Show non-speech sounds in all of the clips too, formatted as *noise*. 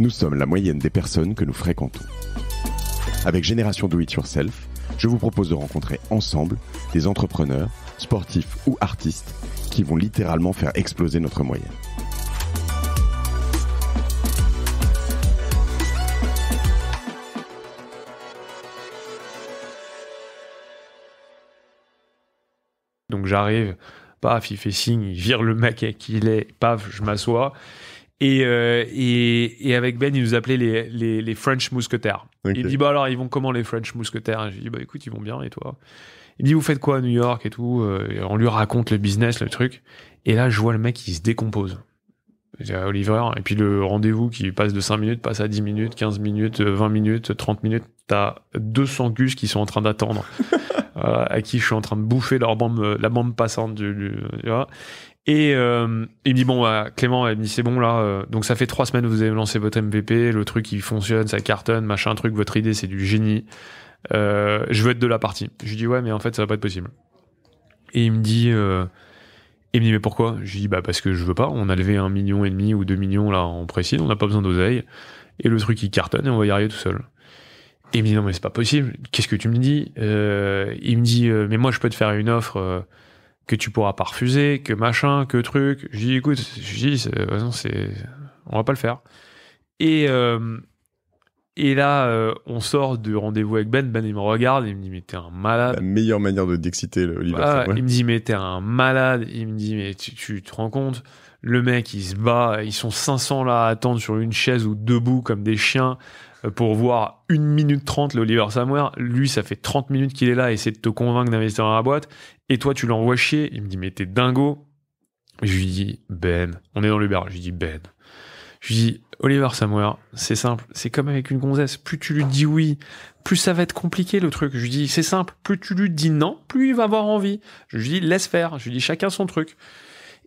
Nous sommes la moyenne des personnes que nous fréquentons. Avec Génération Do It Yourself, je vous propose de rencontrer ensemble des entrepreneurs, sportifs ou artistes qui vont littéralement faire exploser notre moyenne. Donc j'arrive, paf, il fait signe, il vire le mec et qui est, paf, je m'assois. Euh, et, et, avec Ben, il nous appelait les, les, French mousquetaires. Il dit Bah alors, ils vont comment les French mousquetaires J'ai dit Bah écoute, ils vont bien, et toi Il dit Vous faites quoi à New York et tout euh, On lui raconte le business, le truc. Et là, je vois le mec qui se décompose. Ah, Oliver, et puis le rendez-vous qui passe de 5 minutes, passe à 10 minutes, 15 minutes, 20 euh, minutes, 30 minutes. T'as 200 gus qui sont en train d'attendre. *laughs* Euh, à qui je suis en train de bouffer euh, la bande passante du, et euh, il me dit bon bah, Clément il dit c'est bon là donc ça fait trois semaines que vous avez lancé votre MVP le truc il fonctionne ça cartonne machin truc votre idée c'est du génie je veux être de la partie je lui dis ouais mais en fait ça va pas être possible et il me dit mais pourquoi je lui dis bah parce que je veux pas on a levé un million et demi ou deux millions là en précise on n'a pas besoin d'oseille et le truc il cartonne et on va y arriver tout seul il me dit non mais c'est pas possible, qu'est-ce que tu me dis euh, Il me dit euh, mais moi je peux te faire une offre euh, que tu pourras pas refuser, que machin, que truc. Je dis écoute, je dis c'est, on va pas le faire. Et, euh, et là, euh, on sort du rendez-vous avec Ben. Ben, il me regarde, il me dit, mais t'es un malade. La meilleure manière de d'exciter le Samuel. Il me dit, mais t'es un malade. Il me dit, mais tu, te rends compte Le mec, il se bat. Ils sont 500 là à attendre sur une chaise ou debout comme des chiens euh, pour voir 1 minute 30 l'Oliver Samuel. Lui, ça fait 30 minutes qu'il est là et essayer de te convaincre d'investir dans la boîte. Et toi, tu l'envoies chier. Il me dit, mais t'es dingo. Je lui dis, Ben, on est dans l'Uber. Je lui dis, Ben, je dis, Oliver Samuel, c'est simple, c'est comme avec une gonzesse, plus tu lui dis oui, plus ça va être compliqué le truc. Je lui dis, c'est simple, plus tu lui dis non, plus il va avoir envie. Je lui dis, laisse faire, je lui dis, chacun son truc.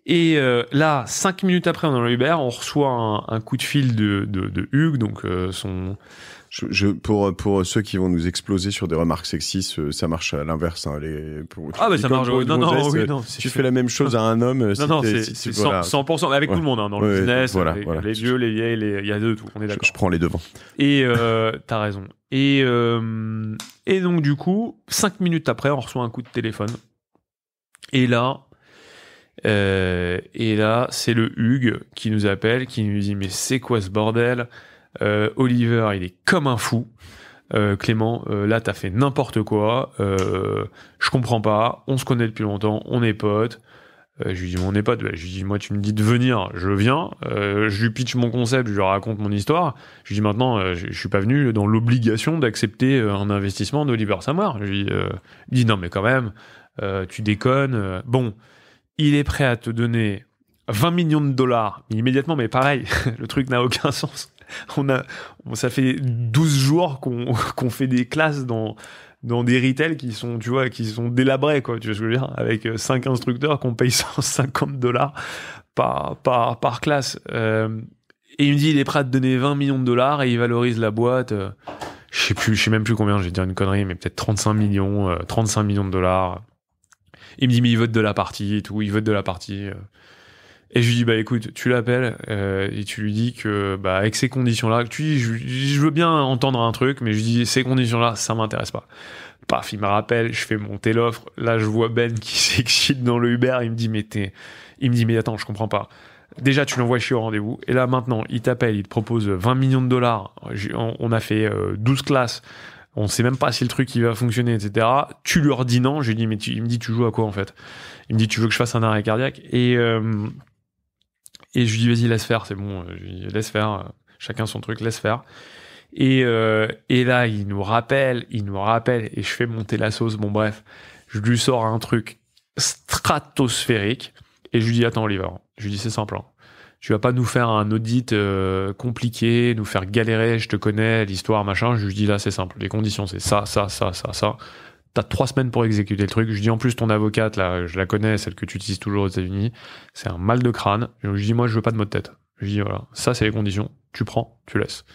Et euh, là, cinq minutes après, on est dans Uber, on reçoit un, coup de fil de, de, Hugues, donc euh, son. pour, pour ceux qui vont nous exploser sur des remarques sexistes, euh, ça marche à l'inverse. Hein, ah, bah ça *laughs* marche. Non, non, non, oui, non, tu fais la même chose à un homme. Non, non, c'est 100%, avec tout le monde, hein, dans le business, les, vieux, les vieilles, il y a deux, tout. On est d'accord. Je, prends les devants. Et *laughs* t'as raison. Et, et donc, du coup, cinq minutes après, on reçoit un coup de téléphone. Et là, euh, et là, c'est le Hugues qui nous appelle, qui nous dit mais c'est quoi ce bordel euh, Oliver, il est comme un fou. Euh, Clément, là t'as fait n'importe quoi. je comprends pas. On se connaît depuis longtemps, on est potes. je lui dis on est potes. Bah, je lui dis moi tu me dis de venir, je viens. je lui pitch mon concept, je lui raconte mon histoire. Je lui dis maintenant je, suis pas venu dans l'obligation d'accepter un investissement d'Oliver Samoir Je lui dis non mais quand même tu déconnes. bon il est prêt à te donner 20 millions de dollars immédiatement, mais pareil, *laughs* le truc n'a aucun sens. On a, ça fait 12 jours *laughs* qu'on fait des classes dans, dans des retails qui sont, tu vois, qui sont délabrés, quoi, tu je veux dire, avec 5 euh, instructeurs qu'on paye 150 *laughs* dollars par, par, classe. Euh, et il me dit, il est prêt à te donner 20 millions de dollars et il valorise la boîte. Euh, je sais plus, je sais même plus combien, je vais dire une connerie, mais peut-être 35 millions, 35 millions de dollars. Il me dit, mais il vote de la partie et tout, il vote de la partie. Euh. Et je lui dis, bah écoute, tu l'appelles euh, et tu lui dis que, bah, avec ces conditions-là, tu je, veux bien entendre un truc, mais je lui dis, ces conditions-là, ça m'intéresse pas. Paf, il me rappelle, je fais monter l'offre. Là, je vois Ben qui *laughs* s'excite dans le Uber. Il me dit, mais t'es. Il me dit, mais attends, je comprends pas. Déjà, tu l'envoies chez au rendez-vous. Et là, maintenant, il t'appelle, il te propose 20 millions de dollars. On a fait 12 euh, classes on sait même pas si le truc il va fonctionner, etc. Tu leur dis non, je lui dis, mais tu, il me dit, tu joues à quoi en fait Il me dit, tu veux que je fasse un arrêt cardiaque Et, euh, et je lui dis, vas-y, laisse faire, c'est bon, je lui dis, laisse faire, euh, chacun son truc, laisse faire. Et, euh, et là, il nous rappelle, il nous rappelle, et je fais monter la sauce, bon bref, je lui sors un truc stratosphérique, et je lui dis, attends, Oliver, je lui dis, c'est simple. Tu vas pas nous faire un audit euh, compliqué, nous faire galérer, je te connais, l'histoire, machin. Je lui dis, là, c'est simple. Les conditions, c'est ça, ça, ça, ça, ça. T'as trois semaines pour exécuter le truc. Je lui dis en plus ton avocate, là, je la connais, celle que tu utilises toujours aux États-Unis, c'est un mal de crâne. Je lui dis moi, je veux pas de mot de tête. Je lui dis voilà, ça c'est les conditions. Tu prends, tu laisses.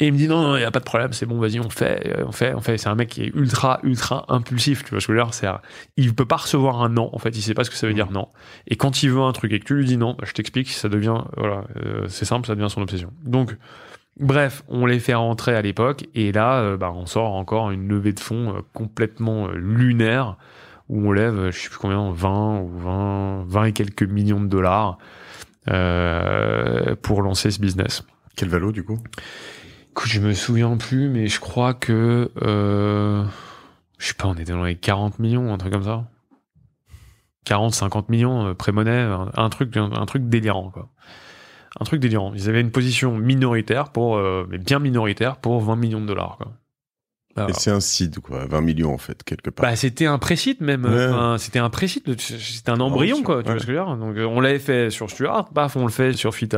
Et il me dit non, non, il n'y a pas de problème, c'est bon, vas-y, on fait, euh, on fait, on fait. C'est un mec qui est ultra, ultra impulsif, tu vois ce que je veux dire. C'est, il peut pas recevoir un non, en fait, il ne sait pas ce que ça veut dire mmh. non. Et quand il veut un truc et que tu lui dis non, bah, je t'explique, ça devient, voilà, euh, c'est simple, ça devient son obsession. Donc, bref, on les fait rentrer à l'époque, et là, euh, bah, on sort encore une levée de fonds complètement lunaire, où on lève, je ne sais plus combien, 20 ou 20, 20 et quelques millions de dollars pour lancer ce business. Quel valo, du coup je me souviens plus, mais je crois que. Euh, je sais pas, on était dans les 40 millions, un truc comme ça. 40, 50 millions, euh, pré un, truc, un, truc délirant, quoi. Un truc délirant. Ils avaient une position minoritaire pour. Euh, mais bien minoritaire pour 20 millions de dollars, quoi. Et c'est un seed, quoi, 20 millions en fait, quelque part. Bah, c'était un précite même, euh, c'était un pré-site, c'était un embryon, ah quoi, tu vois ce que je veux dire. Donc on l'avait fait sur Stuart, paf, on le fait sur Fit